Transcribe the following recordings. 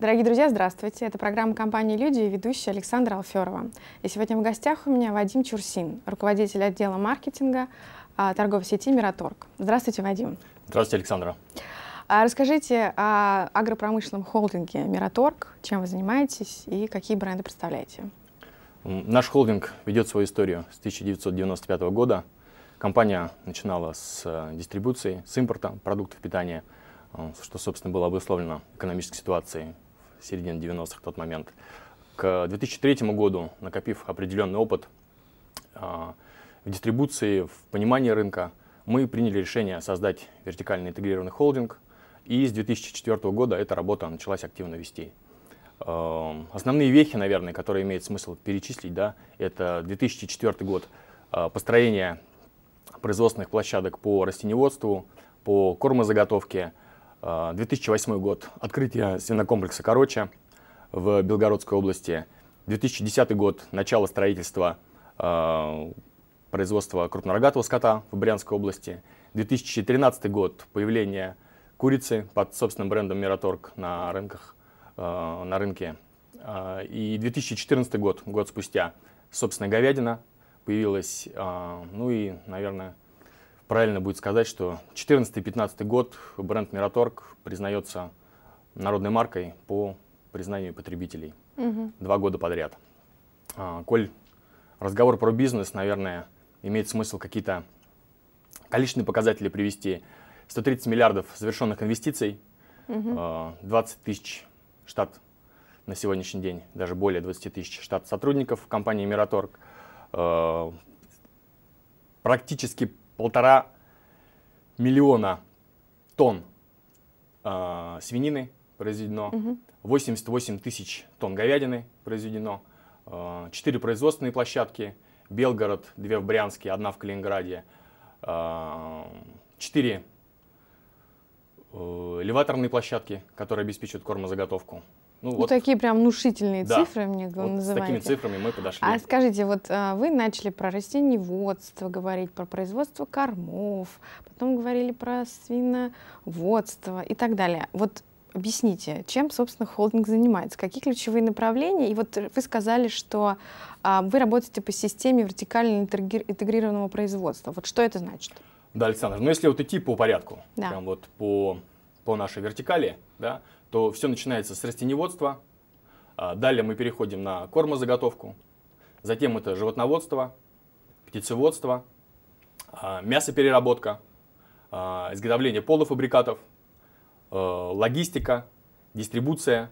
Дорогие друзья, здравствуйте. Это программа компании «Люди» и ведущая Александра Алферова. И сегодня в гостях у меня Вадим Чурсин, руководитель отдела маркетинга а, торговой сети «Мираторг». Здравствуйте, Вадим. Здравствуйте, Александра. А, расскажите о агропромышленном холдинге «Мираторг», чем вы занимаетесь и какие бренды представляете? Наш холдинг ведет свою историю с 1995 года. Компания начинала с э, дистрибуции, с импорта продуктов питания, э, что, собственно, было обусловлено экономической ситуацией середины 90-х в тот момент. К 2003 году, накопив определенный опыт а, в дистрибуции, в понимании рынка, мы приняли решение создать вертикально интегрированный холдинг, и с 2004 года эта работа началась активно вести. А, основные вехи, наверное, которые имеет смысл перечислить, да, это 2004 год, а, построение производственных площадок по растеневодству, по кормозаготовке, 2008 э, год – открытие свинокомплекса «Короче» в Белгородской области. 2010 год – начало строительства э, производства крупнорогатого скота в Брянской области. 2013 год – появление курицы под собственным брендом «Мираторг» на, рынках, э, на рынке. Э, и 2014 год, год спустя, собственная говядина появилась. Э, ну и, наверное, правильно будет сказать, что 2014-2015 год бренд Мираторг признается народной маркой по признанию потребителей угу. два года подряд. А, коль разговор про бизнес, наверное, имеет смысл какие-то количественные показатели привести. 130 миллиардов завершенных инвестиций, угу. 20 а, тысяч штат на сегодняшний день, даже более 20 тысяч штат сотрудников компании Мираторг. А, практически полтора миллиона тонн э, свинины произведено, угу. 88 тысяч тонн говядины произведено, э, а, 4 производственные площадки, Белгород, 2 в Брянске, 1 в Калининграде, а, э, 4 элеваторные площадки, которые обеспечивают кормозаготовку. Ну, ну такие прям внушительные да. цифры, мне вот называете. С такими цифрами мы подошли. А скажите, вот э, вы начали про растеневодство говорить, про производство кормов, потом говорили про свиноводство и так далее. Вот объясните, чем, собственно, холдинг занимается, какие ключевые направления? И вот вы сказали, что а, вы работаете по системе вертикально интегрированного производства. Вот что это значит? Да, Александр, ну если вот идти по порядку, да. прям вот по, по нашей вертикали, да, то все начинается с растеневодства, а, далее мы переходим на кормозаготовку, затем это животноводство, птицеводство, а, мясопереработка, а, изготовление полуфабрикатов, логистика, дистрибуция,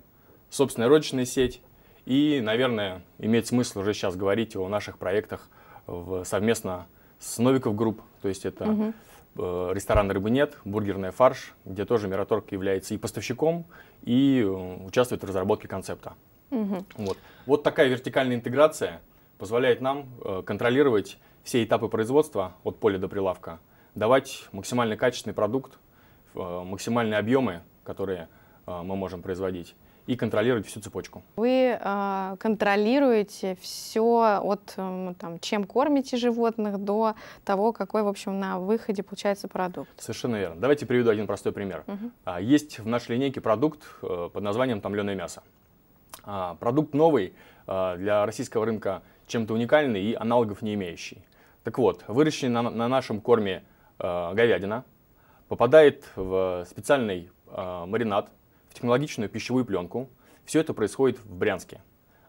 собственная розничная сеть. И, наверное, имеет смысл уже сейчас говорить о наших проектах в, совместно с Новиков Групп, то есть это угу. Э, ресторана рыбы нет, бургерная фарш, где тоже Мираторг является и поставщиком, и э, участвует в разработке концепта. Угу. Вот. вот такая вертикальная интеграция позволяет нам э, контролировать все этапы производства от поля до прилавка, давать максимально качественный продукт, максимальные объемы, которые мы можем производить и контролировать всю цепочку? Вы э, контролируете все от, э, там, чем кормите животных, до того, какой, в общем, на выходе получается продукт. Совершенно верно. Давайте приведу один простой пример. Угу. Есть в нашей линейке продукт э, под названием «Томленое мясо». А, продукт новый для российского рынка чем-то уникальный и аналогов не имеющий. Так вот, выращенная на, на нашем корме говядина попадает в специальный маринад, технологичную пищевую пленку. Все это происходит в Брянске.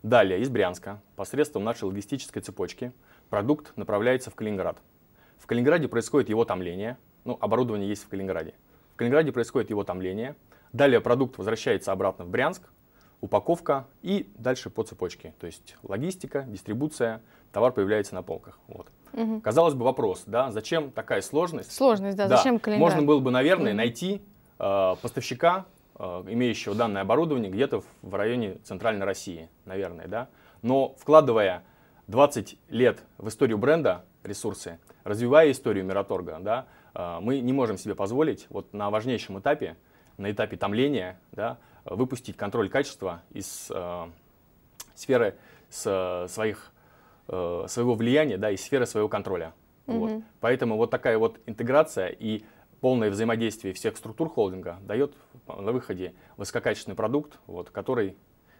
Далее из Брянска посредством нашей логистической цепочки продукт направляется в Калининград. В Калининграде происходит его томление. Ну, оборудование есть в Калининграде. В Калининграде происходит его томление. Далее продукт возвращается обратно в Брянск, упаковка и дальше по цепочке. То есть логистика, дистрибуция, товар появляется на полках. Вот. Угу. Казалось бы, вопрос, да, зачем такая сложность? Сложность, да, да. зачем Калининград? Можно было бы, наверное, угу. найти э, поставщика, Э, имеющего данное оборудование где-то в районе Центральной России, наверное, да. Но вкладывая 20 лет в историю бренда ресурсы, развивая историю Мираторга, да, э, мы не можем себе позволить вот на важнейшем этапе, на этапе томления, да, выпустить контроль качества из э, сферы с, своих, э, своего влияния, да, из сферы своего контроля. Mm-hmm. Вот. Поэтому вот такая вот интеграция и полное взаимодействие всех структур холдинга дает на выходе высококачественный продукт, вот, который,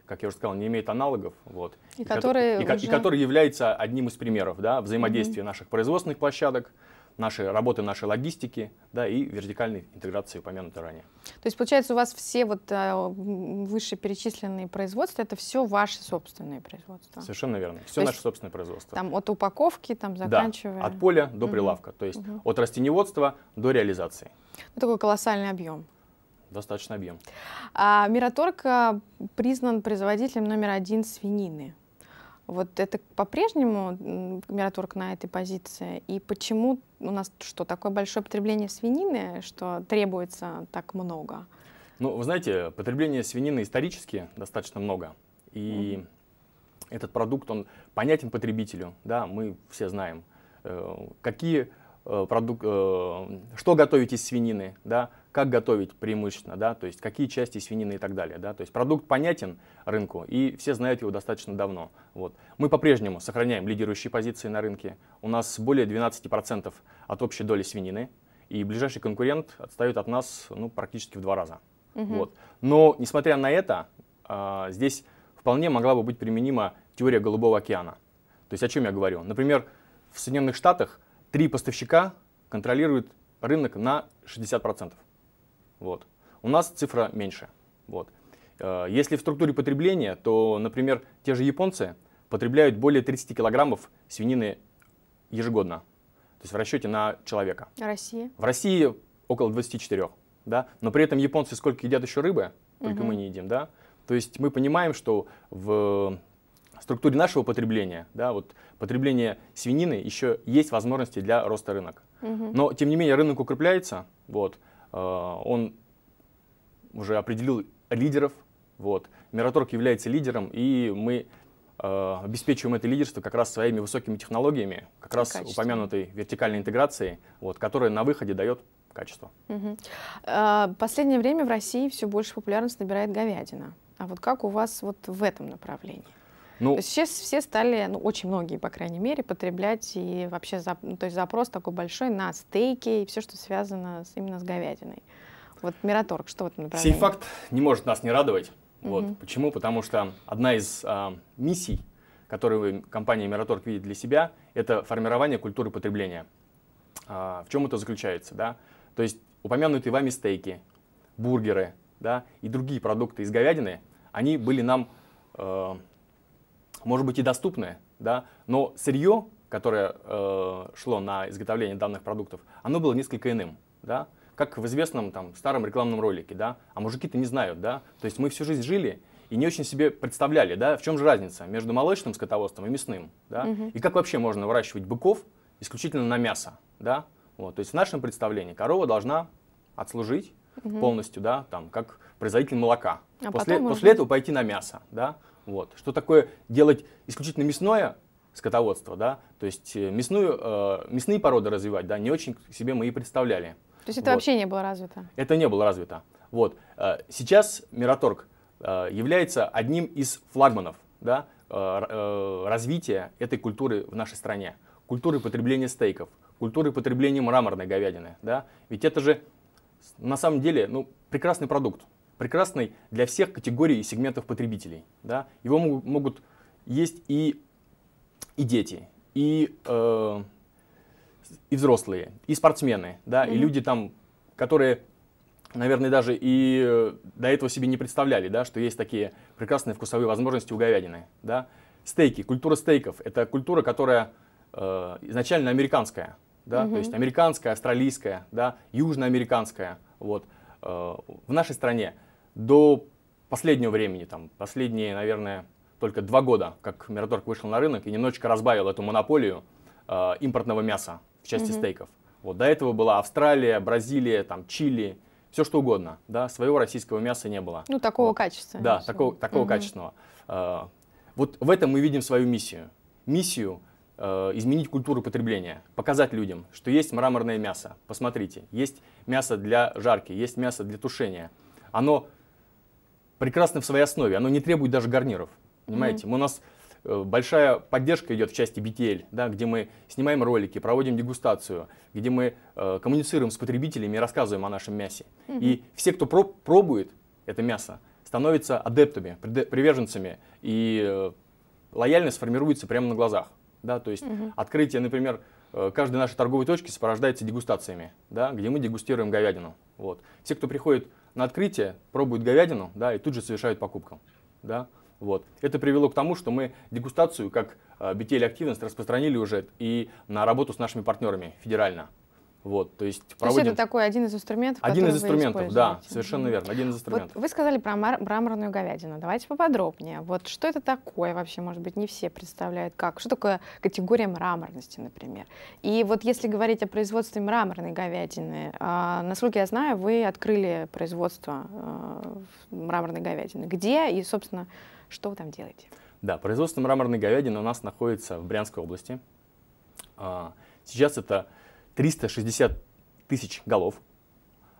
как я уже сказал, не имеет аналогов. Вот, и, и, который, и, уже... и который является одним из примеров да, взаимодействия mm-hmm. наших производственных площадок, нашей работы, нашей логистики да, и вертикальной интеграции, упомянутой ранее. То есть, получается, у вас все вот а, вышеперечисленные производства, это все ваши собственные производства? Совершенно верно. Все наше собственное производство. Там от упаковки, там заканчивая? Да, от поля до прилавка. То есть угу. от растеневодства до реализации. Ну, такой колоссальный объем достаточно объем. А, Мираторг э, признан производителем номер один свинины. Вот это по-прежнему Мираторг на этой позиции? И почему у нас что, такое большое потребление свинины, что требуется так много? Ну, вы знаете, потребление свинины исторически достаточно много. И mm этот продукт, он понятен потребителю, да, мы все знаем, э, какие э, продукты, э, что готовить из свинины, да, как готовить преимущественно, да, то есть какие части свинины и так далее. Да, то есть продукт понятен рынку, и все знают его достаточно давно. Вот. Мы по-прежнему сохраняем лидирующие позиции на рынке. У нас более 12% от общей доли свинины, и ближайший конкурент отстает от нас ну, практически в два раза. Угу. Вот. Но, несмотря на это, э, здесь вполне могла бы быть применима теория Голубого океана. То есть о чем я говорю? Например, в Соединенных Штатах три поставщика контролируют рынок на 60%. Вот. У нас цифра меньше. Вот. Э, если в структуре потребления, то, например, те же японцы потребляют более 30 килограммов свинины ежегодно. То есть в расчете на человека. А Россия? В России около 24. Да? Но при этом японцы сколько едят еще рыбы, только угу. мы не едим. Да? То есть мы понимаем, что в структуре нашего потребления, да, вот потребление свинины еще есть возможности для роста рынок. Угу. Но тем не менее рынок укрепляется, вот, Э, он уже определил лидеров. Вот. Мираторг является лидером, и мы э, обеспечиваем это лидерство как раз своими высокими технологиями, как раз качество. упомянутой вертикальной интеграции, вот, которая на выходе дает качество. Угу. последнее время в России все больше популярность набирает говядина. А вот как у вас вот в этом направлении? Ну, сейчас все стали, ну, очень многие, по крайней мере, потреблять и вообще, за, ну, то есть запрос такой большой на стейки и все, что связано с, именно с говядиной. Вот Мираторг, что вот направление. Сей факт не может нас не радовать. Угу. Вот. Почему? Потому что одна из а, миссий, которую компания Мираторг видит для себя, это формирование культуры потребления. А, в чем это заключается? Да? То есть упомянутые вами стейки, бургеры да, и другие продукты из говядины, они были нам э, может быть и доступное, да, но сырье, которое э, шло на изготовление данных продуктов, оно было несколько иным. Да? Как в известном там, старом рекламном ролике, да? а мужики-то не знают. Да? То есть мы всю жизнь жили и не очень себе представляли, да, в чем же разница между молочным скотоводством и мясным. Да? Угу. И как вообще можно выращивать быков исключительно на мясо. Да? Вот, то есть в нашем представлении корова должна отслужить угу. полностью, да, там, как производитель молока. А после, после этого пойти на мясо. Да? Вот. Что такое делать исключительно мясное скотоводство, да? То есть э, мясную, э, мясные породы развивать, да, не очень себе мы и представляли. То есть это вот. вообще не было развито? Это не было развито. Вот. Э, сейчас Мираторг э, является одним из флагманов да, развития этой культуры в нашей стране. Культуры потребления стейков, культуры потребления мраморной говядины. Да? Ведь это же на самом деле ну, прекрасный продукт прекрасный для всех категорий и сегментов потребителей. Да? Его могут, есть и, и дети, и, э, и взрослые, и спортсмены, да, mm-hmm. и люди там, которые, наверное, даже и э, до этого себе не представляли, да, что есть такие прекрасные вкусовые возможности у говядины. Да? Стейки, культура стейков – это культура, которая э, изначально американская, да, mm-hmm. то есть американская, австралийская, да, южноамериканская, вот, э, в нашей стране – до последнего времени, там, последние, наверное, только два года, как Мираторг вышел на рынок и немножечко разбавил эту монополию э, импортного мяса в части mm-hmm. стейков. Вот до этого была Австралия, Бразилия, там, Чили, все что угодно, да, своего российского мяса не было. Ну, такого вот. качества. Да, все. такого, такого mm-hmm. качественного. Э, вот в этом мы видим свою миссию. Миссию э, изменить культуру потребления, показать людям, что есть мраморное мясо, посмотрите, есть мясо для жарки, есть мясо для тушения. Оно прекрасно в своей основе, оно не требует даже гарниров. Понимаете, mm-hmm. у нас э, большая поддержка идет в части BTL, да, где мы снимаем ролики, проводим дегустацию, где мы э, коммуницируем с потребителями и рассказываем о нашем мясе. Mm-hmm. И все, кто проб, пробует это мясо, становятся адептами, приверженцами, и э, лояльность формируется прямо на глазах. Да, то есть mm-hmm. открытие, например, э, каждой нашей торговой точки сопровождается дегустациями, да, где мы дегустируем говядину. Вот. Все, кто приходит на открытие пробуют говядину, да, и тут же совершают покупку, да. Вот. Это привело к тому, что мы дегустацию как BTL-активность а, распространили уже и на работу с нашими партнерами федерально. Вот, то есть, то есть это такой один из инструментов, Один из инструментов, да, совершенно верно, один из инструментов. Вот вы сказали про мар- мраморную говядину, давайте поподробнее. Вот что это такое вообще, может быть, не все представляют как? Что такое категория мраморности, например? И вот если говорить о производстве мраморной говядины, э, насколько я знаю, вы открыли производство э, мраморной говядины. Где и, собственно, что вы там делаете? Да, производство мраморной говядины у нас находится в Брянской области. А, сейчас это 360 тысяч голов.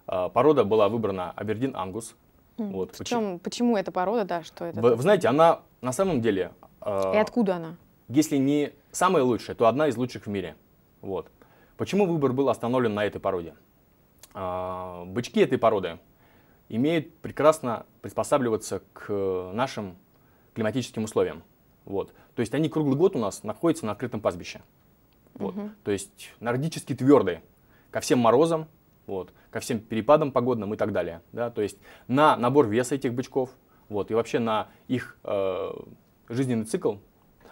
А, порода была выбрана Абердин Ангус. Хм, вот. В чем, почему? эта порода, да, что это? Вы, вы знаете, она на самом деле... А, И откуда она? Если не самая лучшая, то одна из лучших в мире. Вот. Почему выбор был остановлен на этой породе? А, бычки этой породы имеют прекрасно приспосабливаться к нашим климатическим условиям. Вот. То есть они круглый год у нас находятся на открытом пастбище. Вот. Угу. То есть нордически твердые ко всем морозам, вот, ко всем перепадам погодным и так далее. Да? То есть на набор веса этих бычков вот, и вообще на их э, жизненный цикл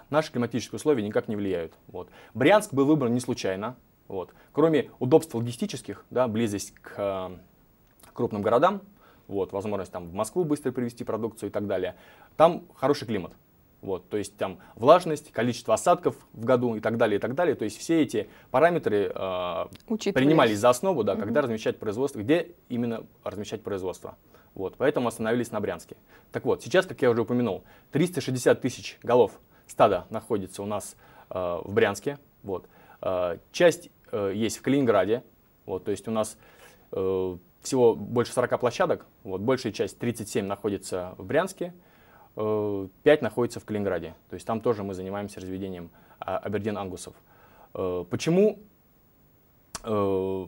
наши климатические условия никак не влияют. Вот. Брянск был выбран не случайно. Вот. Кроме удобств логистических, да, близость к э, крупным городам, вот, возможность там, в Москву быстро привезти продукцию и так далее, там хороший климат. Вот, то есть там влажность, количество осадков в году и так далее, и так далее. То есть все эти параметры э, принимались за основу, да, угу. когда размещать производство, где именно размещать производство. Вот, поэтому остановились на Брянске. Так вот, сейчас, как я уже упомянул, 360 тысяч голов стада находится у нас э, в Брянске. Вот. Э, часть э, есть в Калининграде. Вот, то есть у нас э, всего больше 40 площадок. Вот, большая часть, 37, находится в Брянске. 5 э, находится в Калининграде. То есть там тоже мы занимаемся разведением а, абердин-ангусов. Э, почему э,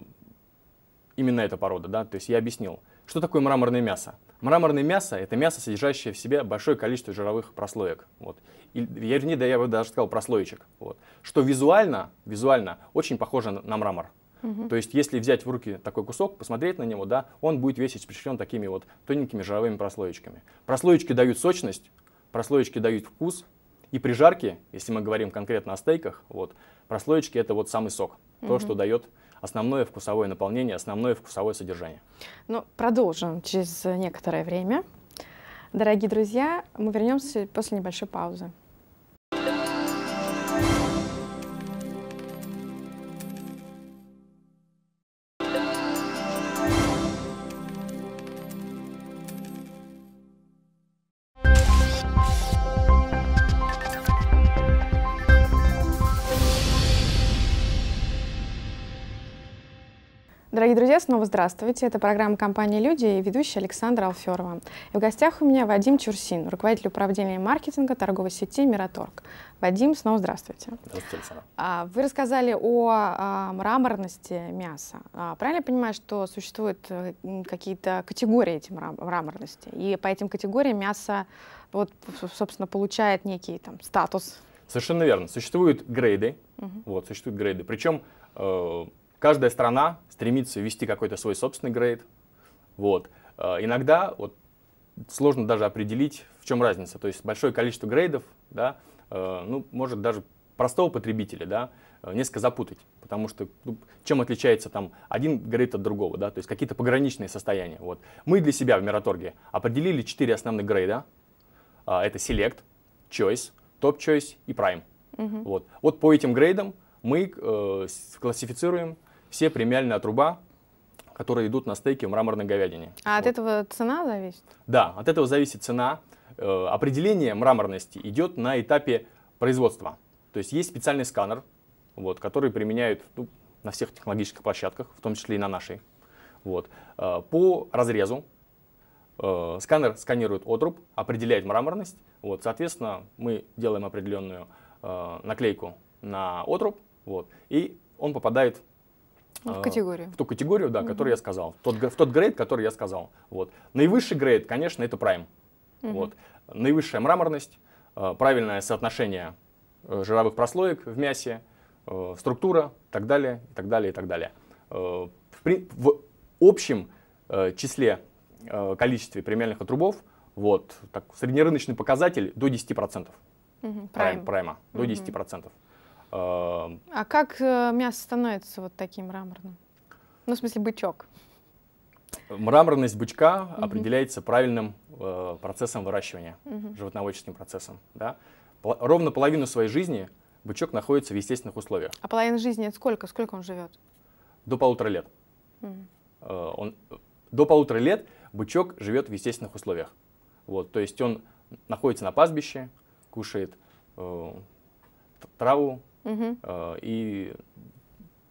именно эта порода? Да? То есть я объяснил. Что такое мраморное мясо? Мраморное мясо – это мясо, содержащее в себе большое количество жировых прослоек. Вот. И, вернее, да, я бы даже сказал прослоечек. Вот. Что визуально, визуально очень похоже на мрамор. То есть, если взять в руки такой кусок, посмотреть на него, да, он будет весить впечатлен такими вот тоненькими жировыми прослоечками. Прослоечки дают сочность, прослоечки дают вкус, и при жарке, если мы говорим конкретно о стейках, вот, прослоечки это вот самый сок, то, что дает основное вкусовое наполнение, основное вкусовое содержание. Ну, продолжим через некоторое время. Дорогие друзья, мы вернемся после небольшой паузы. Снова здравствуйте. Это программа компании «Люди» и ведущая Александра Алферова. И в гостях у меня Вадим Чурсин, руководитель управления маркетинга торговой сети «Мираторг». Вадим, снова здравствуйте. Здравствуйте, Александра. А, вы рассказали о а, мраморности мяса. А, правильно я понимаю, что существуют э, какие-то категории эти мраморности? И по этим категориям мясо, вот, собственно, получает некий там, статус? Совершенно верно. Существуют грейды. Угу. Вот, существуют грейды. Причем э, Каждая страна стремится вести какой-то свой собственный грейд. Вот. Э, иногда вот, сложно даже определить, в чем разница. То есть большое количество грейдов да, э, ну, может даже простого потребителя да, э, несколько запутать, потому что ну, чем отличается там один грейд от другого, да, то есть какие-то пограничные состояния. Вот. Мы для себя в Мираторге определили четыре основных грейда. Это Select, Choice, Top Choice и Prime. Угу. Вот. вот по этим грейдам мы э, классифицируем все премиальная труба, которые идут на стейки в мраморной говядине. А вот. от этого цена зависит? Да, от этого зависит цена. Э, определение мраморности идет на этапе производства. То есть есть специальный сканер, вот, который применяют ну, на всех технологических площадках, в том числе и на нашей. Вот. Э, по разрезу э, сканер сканирует отруб, определяет мраморность. Вот, соответственно, мы делаем определенную наклейку на отруб, вот, и он попадает а, в категорию. В ту категорию, да, угу. которую я сказал. В тот, в тот грейд, который я сказал. Вот. Наивысший грейд, конечно, это прайм. Угу. Вот. Наивысшая мраморность, э, правильное соотношение э, жировых прослоек в мясе, э, структура, и так далее, и так далее, и так далее. В, в общем числе, количестве премиальных отрубов, вот, так, среднерыночный показатель до 10%. Угу, прайм. Прайма, до 10%. Эм, а как э, мясо становится вот таким мраморным? Ну, в смысле, бычок. Мраморность бычка угу. определяется правильным э, процессом выращивания, угу. животноводческим процессом. Да? Пол ровно половину своей жизни бычок находится в естественных условиях. А половина жизни это сколько? Сколько он живет? До полутора лет. Угу. Э, он, до полутора лет бычок живет в естественных условиях. Вот, то есть он находится на пастбище, кушает э, траву, Э, и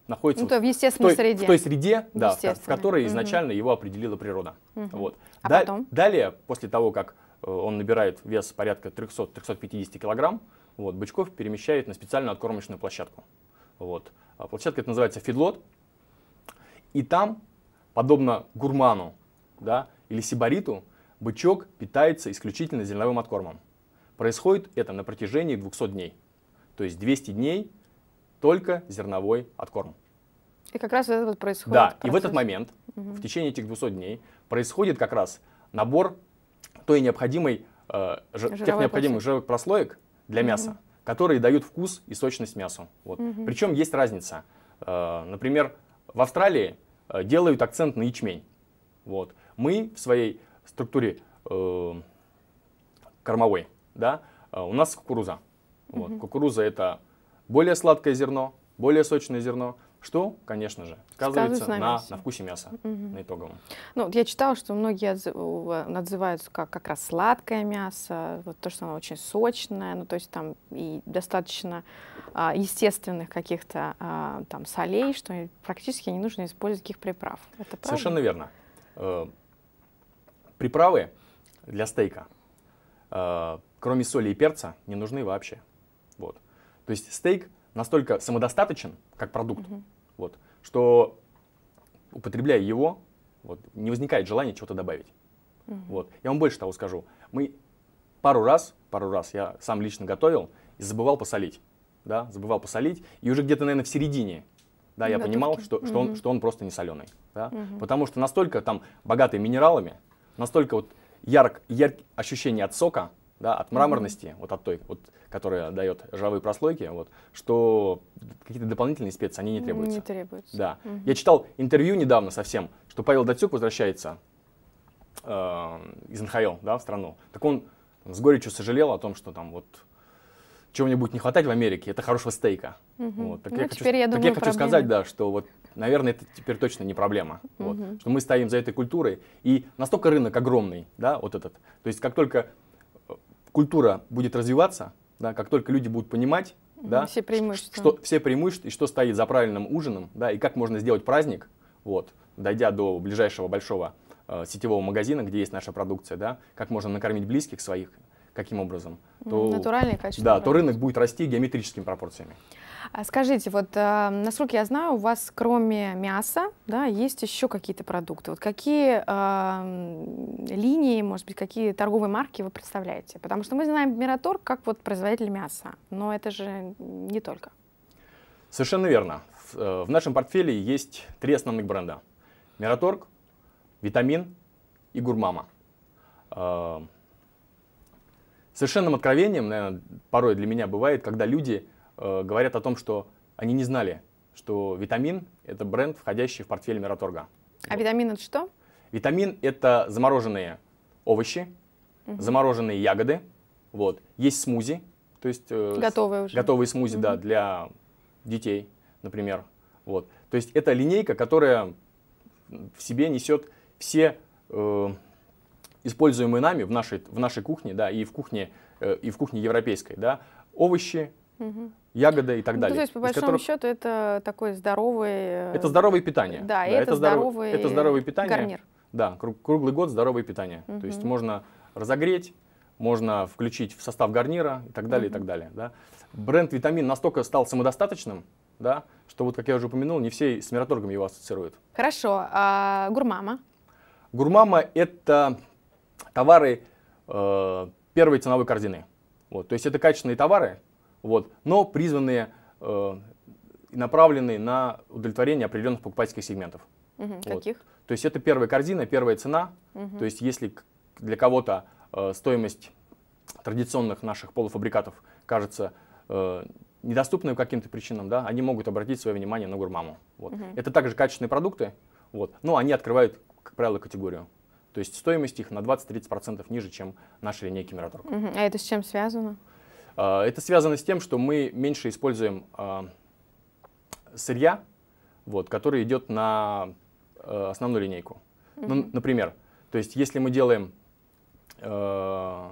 находится ну, то в, естественной в той, среде, в той среде да, в которой изначально угу. его определила природа. Угу. Вот. А да, потом? Далее, после того, как э, он набирает вес порядка 300-350 килограмм, вот, бычков перемещает на специальную откормочную площадку. Вот. А площадка это называется фидлот. И там, подобно гурману да, или сибариту, бычок питается исключительно зерновым откормом. Происходит это на протяжении 200 дней. То есть 200 дней только зерновой откорм. И как раз это вот происходит. Да, процесс. и в этот момент, угу. в течение этих 200 дней, происходит как раз набор той необходимой, э, ж, тех необходимых жировых прослоек для угу. мяса, которые дают вкус и сочность мясу. Вот. Угу. Причем есть разница. Э, например, в Австралии э, делают акцент на ячмень. Вот. Мы в своей структуре э, кормовой, да, э, у нас кукуруза. Вот. Угу. Кукуруза это более сладкое зерно, более сочное зерно, что, конечно же, сказывается на, на, на вкусе мяса, угу. на итоговом. Ну, вот я читала, что многие отзываются как, как раз сладкое мясо, вот то, что оно очень сочное, ну, то есть там и достаточно а, естественных каких-то а, там солей, что практически не нужно использовать никаких приправ. Это Совершенно верно. Э, приправы для стейка, э, кроме соли и перца, не нужны вообще. То есть стейк настолько самодостаточен, как продукт, угу. вот, что употребляя его, вот, не возникает желания чего-то добавить. Угу. Вот. Я вам больше того скажу. Мы пару раз, пару раз я сам лично готовил и забывал посолить. Да, забывал посолить. И уже где-то, наверное, в середине да, я понимал, что, что, угу. он, что он просто не соленый. Да? Угу. Потому что настолько там богатый минералами, настолько вот ярк, ярк ощущение от сока, да, от мраморности, вот от той, вот, которая дает жировые прослойки, вот, что какие-то дополнительные специи, они не требуются. Не требуются. Да. mm Я читал интервью недавно совсем, что Павел Датюк возвращается э, из НХЛ да, в страну. Так он с горечью сожалел о том, что там вот чего-нибудь не хватает в Америке, это хорошего стейка. Угу. Вот. Так ну, я а хочу, я так я хочу проблема. сказать, да, что вот, наверное, это теперь точно не проблема. Угу. Вот, что мы стоим за этой культурой. И настолько рынок огромный, да, вот этот. То есть как только культура будет развиваться, да, как только люди будут понимать, да, все преимущества. Что, все преимущества и что стоит за правильным ужином, да, и как можно сделать праздник, вот, дойдя до ближайшего большого э, сетевого магазина, где есть наша продукция, да, как можно накормить близких своих, каким образом, то, Натуральные качества. Да, продукции. то рынок будет расти геометрическими пропорциями. А скажите, вот э, насколько я знаю, у вас кроме мяса, да, есть еще какие-то продукты. Вот какие э, линии, может быть, какие торговые марки вы представляете? Потому что мы знаем Мираторг как вот производитель мяса, но это же не только. Совершенно верно. В, э, в нашем портфеле есть три основных бренда. Мираторг, Витамин и Гурмама. Э, совершенным откровением, наверное, порой для меня бывает, когда люди Э, говорят о том, что они не знали, что «Витамин» — это бренд, входящий в портфель Мираторга. А вот. «Витамин» — это что? «Витамин» — это замороженные овощи, угу. замороженные ягоды. Вот. Есть смузи, то есть... Э, готовые уже. Готовые смузи, угу. да, для детей, например. Вот. То есть это линейка, которая в себе несет все э, используемые нами в нашей, в нашей кухне, да, и в кухне, э, и в кухне европейской, да, овощи, угу ягоды и так ну, далее. Ну, то есть, по большому которых... счету, это такое здоровое... Э, это здоровое питание. Да, да это, это здоровое... Это здоровое питание. Гарнир. Да, круг, круглый год здоровое питание. Угу. То есть можно разогреть, можно включить в состав гарнира и так далее, угу. и так далее. Да. Бренд «Витамин» настолько стал самодостаточным, да, что, вот, как я уже упомянул, не все с Мираторгом его ассоциируют. Хорошо. А, гурмама? Гурмама – это товары э, первой ценовой корзины. Вот, то есть это качественные товары, вот, но призванные э, направленные на удовлетворение определенных покупательских сегментов. Угу, вот. Каких? То есть это первая корзина, первая цена. Угу. То есть если для кого-то э, стоимость традиционных наших полуфабрикатов кажется э, недоступны по каким-то причинам, да, они могут обратить свое внимание на гурмаму. Вот. Угу. Это также качественные продукты, вот, но они открывают, как правило, категорию. То есть стоимость их на 20-30% ниже, чем наши линейки Мираторг. Угу. А это с чем связано? А, это связано с тем, что мы меньше используем а, сырья, вот, который идет на э, основную линейку. Ну, например, то есть если мы делаем э,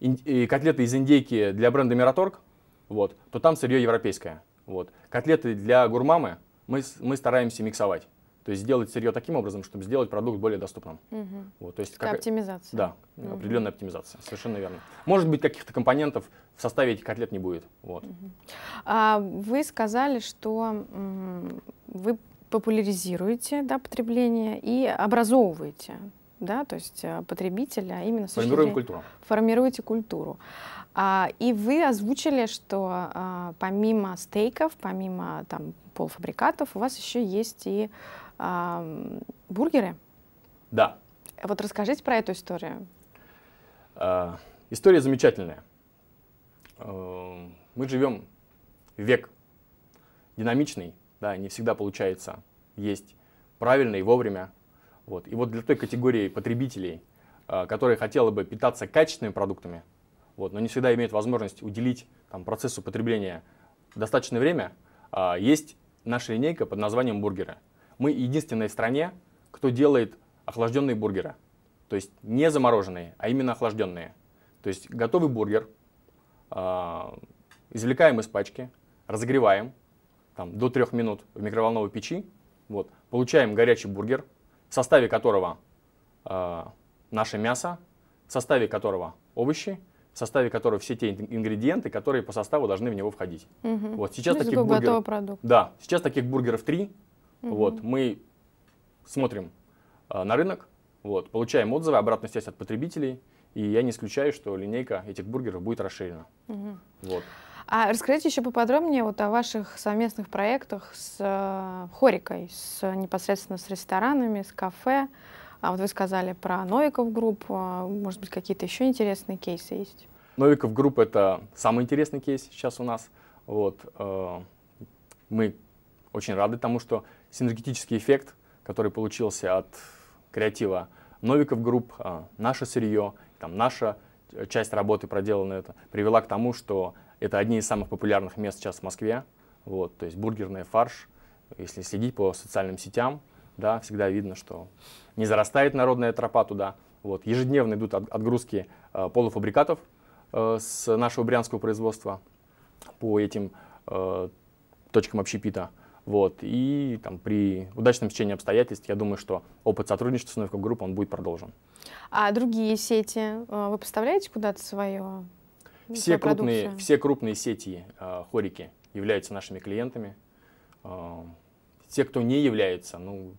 котлеты из индейки для бренда Мираторг, вот, то там сырье европейское. Вот. Котлеты для гурмамы мы, мы стараемся миксовать. То есть сделать сырье таким образом, чтобы сделать продукт более доступным. Угу. Вот, то есть как... оптимизация. Да, угу. определенная оптимизация, совершенно верно. Может быть, каких-то компонентов в составе этих котлет не будет. Вот. Угу. А, вы сказали, что вы популяризируете да, потребление и образовываете да, то есть э, потребителя а именно с Формируем культуру. Формируете культуру. А, и вы озвучили, что а, помимо стейков, помимо там полуфабрикатов, у вас еще есть и бургеры? Да. Вот расскажите про эту историю. А, история замечательная. Э, мы живем век динамичный, да, не всегда получается есть правильно и вовремя. Вот. И вот для той категории потребителей, а, которые хотела бы питаться качественными продуктами, вот, но не всегда имеют возможность уделить там, процессу потребления достаточное время, а, есть наша линейка под названием бургеры – мы единственная в стране, кто делает охлажденные бургеры. То есть не замороженные, а именно охлажденные. То есть готовый бургер, э, извлекаем из пачки, разогреваем там, до 3 минут в микроволновой печи. Вот, получаем горячий бургер, в составе которого э, наше мясо, в составе которого овощи, в составе которого все те ингредиенты, которые по составу должны в него входить. Угу. Вот сейчас таких бургеров. Да, сейчас таких бургеров три. Угу. Вот, мы смотрим э, на рынок, вот, получаем отзывы, обратную связь от потребителей, и я не исключаю, что линейка этих бургеров будет расширена. Угу. Вот. А расскажите еще поподробнее вот о ваших совместных проектах с э, Хорикой, с, непосредственно с ресторанами, с кафе. А вот вы сказали про Новиков Групп. А, может быть, какие-то еще интересные кейсы есть? Новиков Групп — это самый интересный кейс сейчас у нас. Вот. Э, мы очень рады тому, что синергетический эффект, который получился от креатива Новиков Групп, а, наше сырье, там, наша э, часть работы, проделанная это, привела к тому, что это одни из самых популярных мест сейчас в Москве. Вот, то есть бургерная фарш, если следить по социальным сетям, да, всегда видно, что не зарастает народная тропа туда. Вот, ежедневно идут отгрузки э, полуфабрикатов э, с нашего брянского производства по этим точкам общепита. Вот. И там, при удачном течении обстоятельств, я думаю, что опыт сотрудничества с Новиком Групп, он будет продолжен. А другие сети э, вы поставляете куда-то свое? Все крупные, все крупные сети э, хорики являются нашими клиентами. Э, те, кто не является, ну,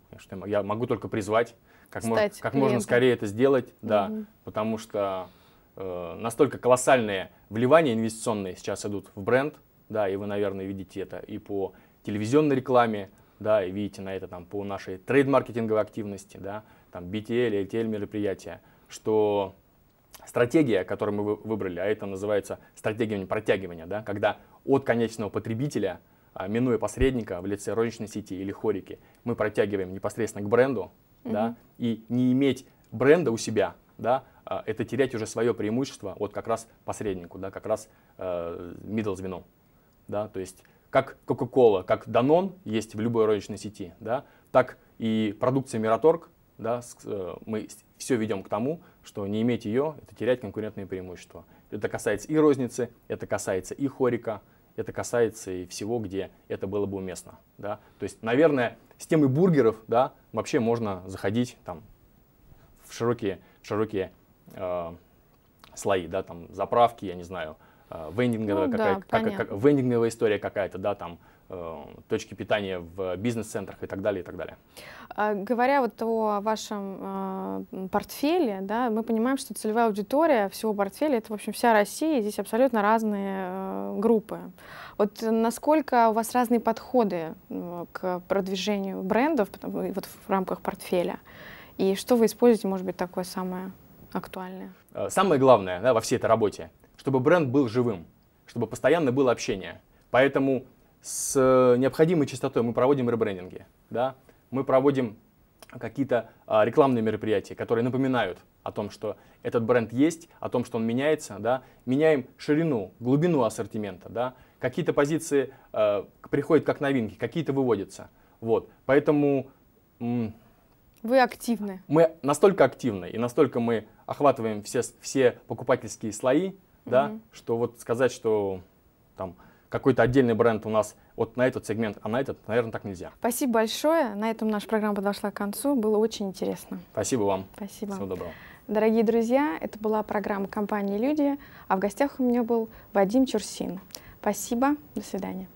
я могу только призвать, как, мож, как можно скорее это сделать, да, угу. потому что э, настолько колоссальные вливания инвестиционные сейчас идут в бренд, да, и вы, наверное, видите это и по телевизионной рекламе, да, и видите на это там по нашей трейд-маркетинговой активности, да, там BTL, LTL мероприятия, что стратегия, которую мы выбрали, а это называется стратегия протягивания, да, когда от конечного потребителя, а, минуя посредника в лице розничной сети или хорики, мы протягиваем непосредственно к бренду, mm-hmm. да, и не иметь бренда у себя, да, а это терять уже свое преимущество вот как раз посреднику, да, как раз э, middle звено, да, то есть как Coca-Cola, как Danone есть в любой розничной сети, да, так и продукция Мираторг, да, э, мы все ведем к тому, что не иметь ее – это терять конкурентные преимущества. Это касается и розницы, это касается и хорика, это касается и всего, где это было бы уместно. Да? То есть, наверное, с темой бургеров да, вообще можно заходить там, в широкие, широкие э, слои, да, там, заправки, я не знаю, Э, вендинговая, ну, какая, да, как, как, вендинговая история какая-то, да, там э, точки питания в бизнес-центрах и так далее, и так далее. А, говоря вот о вашем э, портфеле, да, мы понимаем, что целевая аудитория всего портфеля — это, в общем, вся Россия, здесь абсолютно разные группы. Вот насколько у вас разные подходы к продвижению брендов потому, вот в рамках портфеля? И что вы используете, может быть, такое самое актуальное? Самое главное да, во всей этой работе — чтобы бренд был живым, чтобы постоянно было общение. Поэтому с э, необходимой частотой мы проводим ребрендинги, да? мы проводим какие-то а, рекламные мероприятия, которые напоминают о том, что этот бренд есть, о том, что он меняется, да, меняем ширину, глубину ассортимента, да, какие-то позиции э, приходят как новинки, какие-то выводятся, вот, поэтому вы активны. Мы настолько активны и настолько мы охватываем все, все покупательские слои, да, mm-hmm. что вот сказать, что там какой-то отдельный бренд у нас вот на этот сегмент, а на этот, наверное, так нельзя. Спасибо большое. На этом наша программа подошла к концу. Было очень интересно. Спасибо вам. Спасибо. Всего доброго. Дорогие друзья, это была программа компании «Люди», а в гостях у меня был Вадим Чурсин. Спасибо, до свидания.